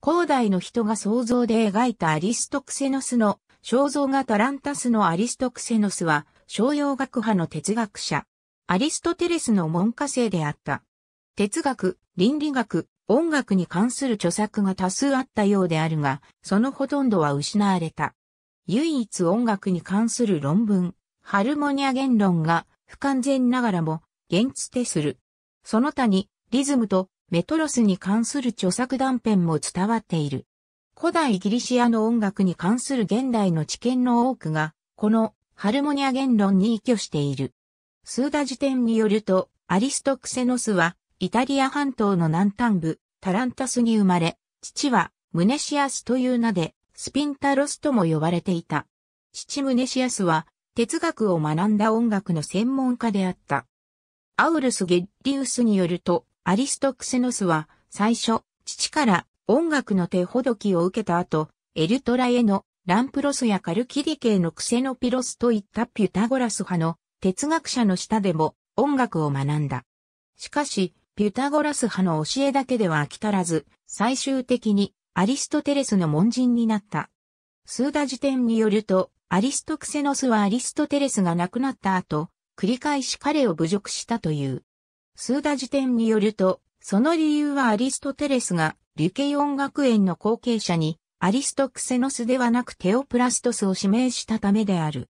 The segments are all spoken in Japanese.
広大の人が想像で描いたアリストクセノスの肖像画タランタスのアリストクセノスは商用学派の哲学者。アリストテレスの門下生であった。哲学、倫理学、音楽に関する著作が多数あったようであるが、そのほとんどは失われた。唯一音楽に関する論文、ハルモニア言論が不完全ながらも現地てする。その他にリズムとメトロスに関する著作断片も伝わっている。古代ギリシアの音楽に関する現代の知見の多くが、このハルモニア言論に依拠している。スーダ辞典によると、アリストクセノスは、イタリア半島の南端部、タランタスに生まれ、父は、ムネシアスという名で、スピンタロスとも呼ばれていた。父ムネシアスは、哲学を学んだ音楽の専門家であった。アウルス・ゲッリウスによると、アリストクセノスは、最初、父から音楽の手ほどきを受けた後、エルトラへのランプロスやカルキリ系のクセノピロスといったピュタゴラス派の哲学者の下でも音楽を学んだ。しかし、ピュタゴラス派の教えだけでは飽き足らず、最終的にアリストテレスの門人になった。スーダ辞典によると、アリストクセノスはアリストテレスが亡くなった後、繰り返し彼を侮辱したという。スーダ辞典によると、その理由はアリストテレスが、リュケイン学園の後継者に、アリストクセノスではなくテオプラストスを指名したためである。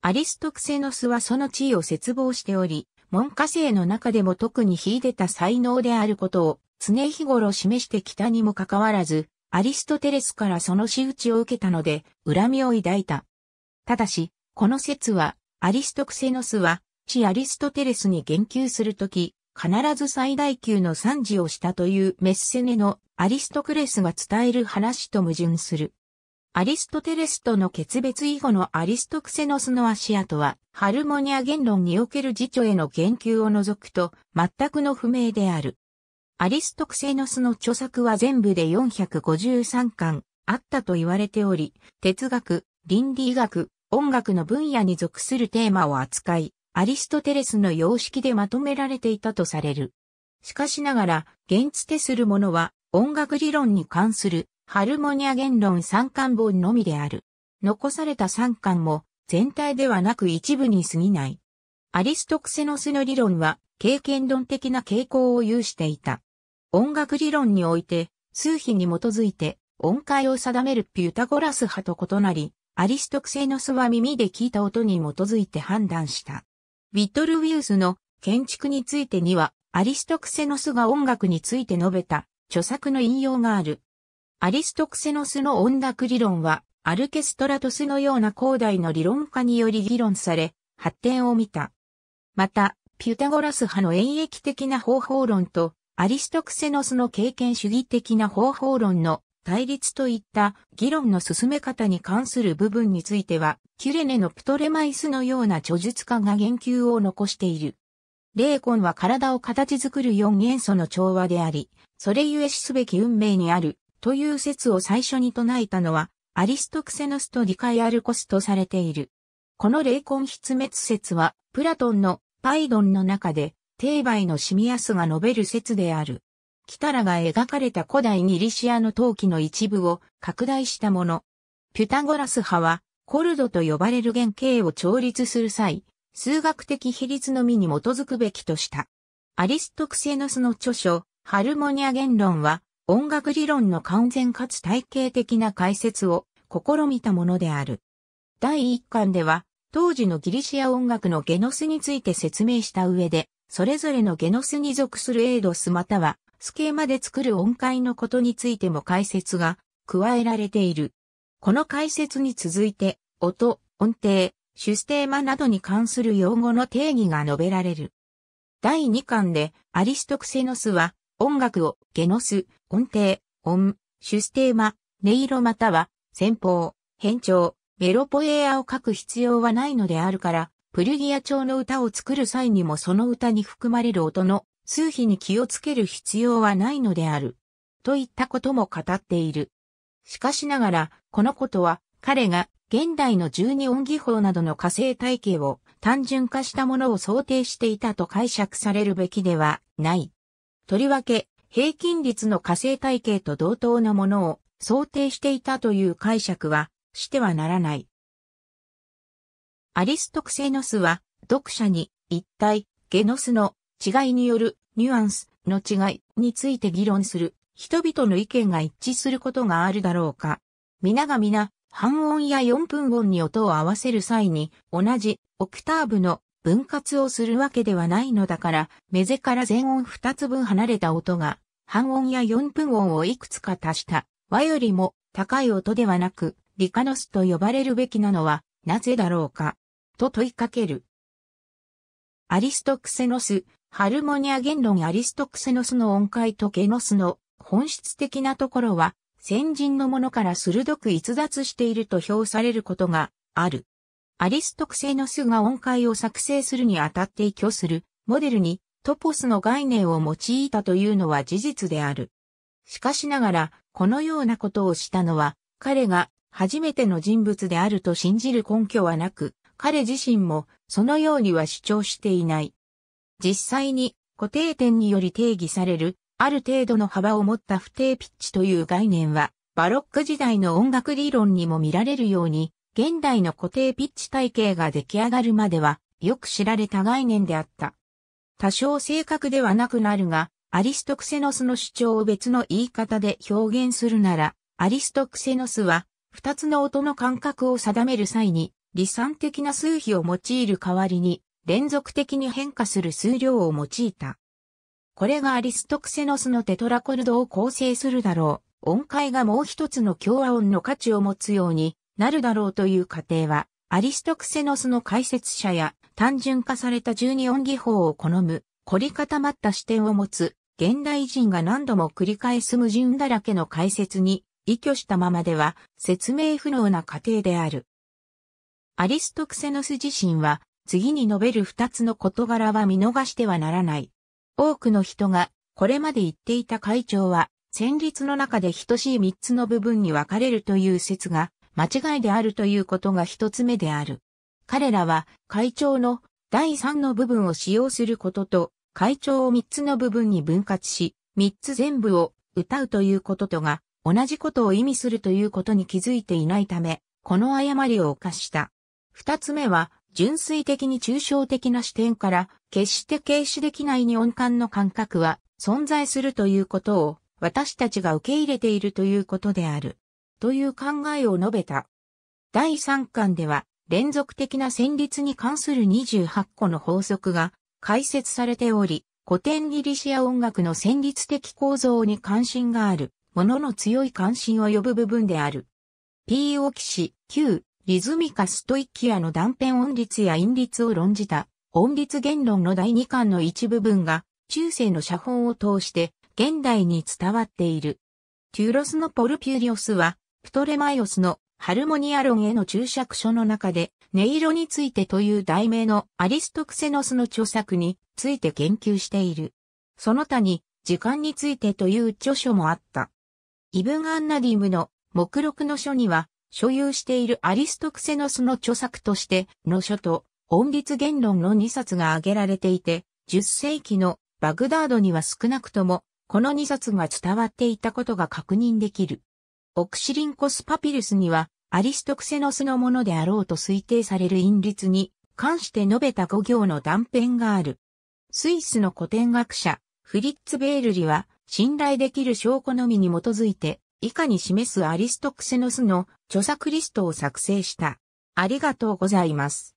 アリストクセノスはその地位を絶望しており、門下生の中でも特に秀でた才能であることを常日頃示してきたにもかかわらず、アリストテレスからその仕打ちを受けたので、恨みを抱いた。ただし、この説は、アリストクセノスは、地アリストテレスに言及するとき、必ず最大級の賛辞をしたというメッセネのアリストクレスが伝える話と矛盾する。アリストテレスとの決別以後のアリストクセノスの足跡は、ハルモニア言論における辞書への言及を除くと、全くの不明である。アリストクセノスの著作は全部で453巻あったと言われており、哲学、倫理学、音楽の分野に属するテーマを扱い、アリストテレスの様式でまとめられていたとされる。しかしながら、現地てするものは音楽理論に関するハルモニア言論三巻本のみである。残された三巻も全体ではなく一部に過ぎない。アリストクセノスの理論は経験論的な傾向を有していた。音楽理論において、数比に基づいて音階を定めるピュタゴラス派と異なり、アリストクセノスは耳で聞いた音に基づいて判断した。ウィトル・ウィウスの建築についてには、アリストクセノスが音楽について述べた著作の引用がある。アリストクセノスの音楽理論は、アルケストラトスのような広大の理論家により議論され、発展を見た。また、ピュタゴラス派の演疫的な方法論と、アリストクセノスの経験主義的な方法論の対立といった議論の進め方に関する部分については、キュレネのプトレマイスのような著述家が言及を残している。霊魂は体を形作る四元素の調和であり、それゆえしすべき運命にある、という説を最初に唱えたのは、アリストクセノスとィカイアルコスとされている。この霊魂筆滅説は、プラトンのパイドンの中で、定媒のシミアスが述べる説である。キタラが描かれた古代ギリシアの陶器の一部を拡大したもの。ピュタゴラス派は、コルドと呼ばれる原型を調律する際、数学的比率のみに基づくべきとした。アリストクセノスの著書、ハルモニア言論は、音楽理論の完全かつ体系的な解説を試みたものである。第一巻では、当時のギリシア音楽のゲノスについて説明した上で、それぞれのゲノスに属するエイドスまたはスケーマで作る音階のことについても解説が加えられている。この解説に続いて、音、音程、主ステーマなどに関する用語の定義が述べられる。第2巻でアリストクセノスは音楽をゲノス、音程、音、主ステーマ、音色または先方、変調、メロポエアを書く必要はないのであるから、プルギア調の歌を作る際にもその歌に含まれる音の数比に気をつける必要はないのである。といったことも語っている。しかしながら、このことは、彼が現代の十二音技法などの火星体系を単純化したものを想定していたと解釈されるべきではない。とりわけ、平均率の火星体系と同等なものを想定していたという解釈はしてはならない。アリストクセノスは読者に一体ゲノスの違いによるニュアンスの違いについて議論する人々の意見が一致することがあるだろうか。皆が皆、半音や4分音に音を合わせる際に同じオクターブの分割をするわけではないのだから、目ぜから全音2つ分離れた音が、半音や4分音をいくつか足した和よりも高い音ではなく、リカノスと呼ばれるべきなのは、なぜだろうか。と問いかける。アリストクセノス、ハルモニア言論アリストクセノスの音階とケノスの本質的なところは、先人のものから鋭く逸脱していると評されることがある。アリストクセノスが音階を作成するにあたって依拠するモデルにトポスの概念を用いたというのは事実である。しかしながら、このようなことをしたのは、彼が初めての人物であると信じる根拠はなく、彼自身もそのようには主張していない。実際に固定点により定義されるある程度の幅を持った不定ピッチという概念はバロック時代の音楽理論にも見られるように現代の固定ピッチ体系が出来上がるまではよく知られた概念であった。多少正確ではなくなるがアリストクセノスの主張を別の言い方で表現するならアリストクセノスは二つの音の間隔を定める際に理算的な数比を用いる代わりに、連続的に変化する数量を用いた。これがアリストクセノスのテトラコルドを構成するだろう。音階がもう一つの共和音の価値を持つようになるだろうという過程は、アリストクセノスの解説者や単純化された十二音技法を好む、凝り固まった視点を持つ、現代人が何度も繰り返す矛盾だらけの解説に依拠したままでは説明不能な過程である。アリストクセノス自身は、次に述べる二つの事柄は見逃してはならない。多くの人が、これまで言っていた会長は、旋律の中で等しい三つの部分に分かれるという説が、間違いであるということが一つ目である。彼らは、会長の第三の部分を使用することと、会長を三つの部分に分割し、三つ全部を歌うということとが、同じことを意味するということに気づいていないため、この誤りを犯した。二つ目は、純粋的に抽象的な視点から、決して軽視できないに音感の感覚は存在するということを、私たちが受け入れているということである。という考えを述べた。第三巻では、連続的な旋律に関する28個の法則が解説されており、古典ギリシア音楽の旋律的構造に関心がある、ものの強い関心を呼ぶ部分である。P オキシ、Q、リズミカ・ストイッキアの断片音律や音律を論じた音律言論の第二巻の一部分が中世の写本を通して現代に伝わっている。テューロスのポルピュリオスはプトレマイオスのハルモニア論への注釈書の中で音色についてという題名のアリストクセノスの著作について研究している。その他に時間についてという著書もあった。イブン・アンナディムの目録の書には所有しているアリストクセノスの著作として、の書と、音律言論の2冊が挙げられていて、10世紀のバグダードには少なくとも、この2冊が伝わっていたことが確認できる。オクシリンコスパピルスには、アリストクセノスのものであろうと推定される因律に関して述べた5行の断片がある。スイスの古典学者、フリッツ・ベールリは、信頼できる証拠のみに基づいて、以下に示すアリストクセノスの著作リストを作成した。ありがとうございます。